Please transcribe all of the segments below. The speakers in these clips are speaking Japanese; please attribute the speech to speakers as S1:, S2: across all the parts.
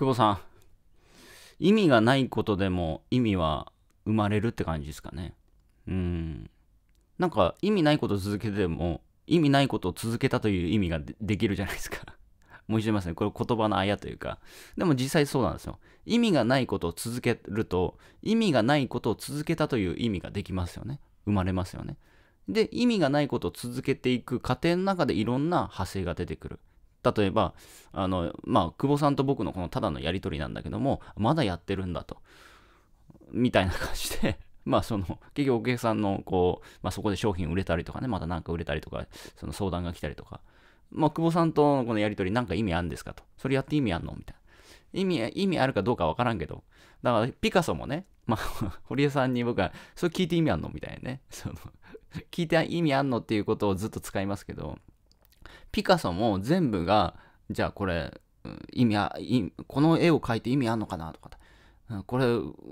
S1: 久保さん、意味がないことでも意味は生まれるって感じですかね。うん。なんか意味ないこと続けても、意味ないことを続けたという意味ができるじゃないですか。申し訳いますね。これ言葉のあやというか。でも実際そうなんですよ。意味がないことを続けると、意味がないことを続けたという意味ができますよね。生まれますよね。で、意味がないことを続けていく過程の中でいろんな派生が出てくる。例えば、あの、まあ、久保さんと僕のこのただのやりとりなんだけども、まだやってるんだと。みたいな感じで まあその、結局お客さんの、こう、まあそこで商品売れたりとかね、またんか売れたりとか、その相談が来たりとか、まあ久保さんとのこのやりとりなんか意味あるんですかと。それやって意味あんのみたいな。意味、意味あるかどうかわからんけど。だからピカソもね、まあ、堀江さんに僕は、それ聞いて意味あんのみたいなね。その、聞いて意味あんのっていうことをずっと使いますけど、ピカソも全部が、じゃあこれ、意味あ、この絵を描いて意味あんのかなとか、これ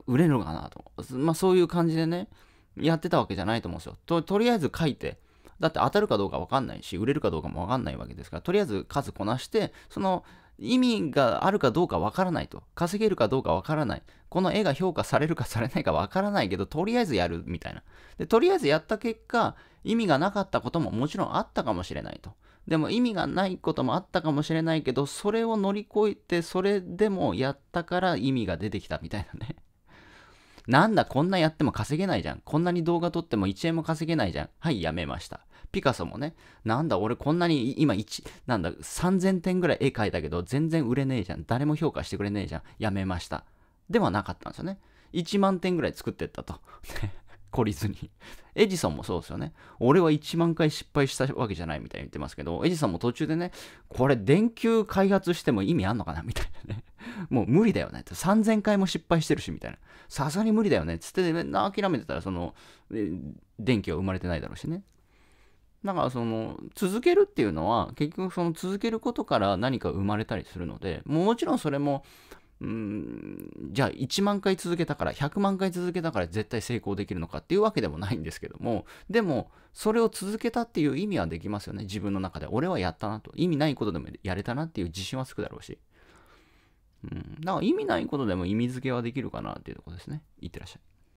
S1: 売れるのかなと、まあそういう感じでね、やってたわけじゃないと思うんですよ。と、とりあえず描いて、だって当たるかどうかわかんないし、売れるかどうかもわかんないわけですから、とりあえず数こなして、その、意味があるかどうかわからないと。稼げるかどうかわからない。この絵が評価されるかされないかわからないけど、とりあえずやるみたいな。で、とりあえずやった結果、意味がなかったことももちろんあったかもしれないと。でも意味がないこともあったかもしれないけど、それを乗り越えて、それでもやったから意味が出てきたみたいなね。なんだ、こんなやっても稼げないじゃん。こんなに動画撮っても1円も稼げないじゃん。はい、やめました。ピカソもね、なんだ、俺こんなに今1、なんだ、3000点ぐらい絵描いたけど、全然売れねえじゃん。誰も評価してくれねえじゃん。やめました。ではなかったんですよね。1万点ぐらい作ってったと。懲りずに。エジソンもそうですよね。俺は1万回失敗したわけじゃないみたいに言ってますけど、エジソンも途中でね、これ電球開発しても意味あんのかなみたいなね。もう無理だよねって、3000回も失敗してるし、みたいな。さすがに無理だよねっつって、諦めてたら、その、電気は生まれてないだろうしね。だからその続けるっていうのは結局その続けることから何か生まれたりするのでもちろんそれもうんじゃあ1万回続けたから100万回続けたから絶対成功できるのかっていうわけでもないんですけどもでもそれを続けたっていう意味はできますよね自分の中で俺はやったなと意味ないことでもやれたなっていう自信はつくだろうしなんか意味ないことでも意味付けはできるかなっていうとこですね。いってらっしゃい。